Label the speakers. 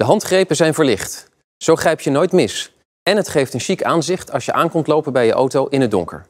Speaker 1: De handgrepen zijn verlicht. Zo grijp je nooit mis. En het geeft een chic aanzicht als je aankomt lopen bij je auto in het donker.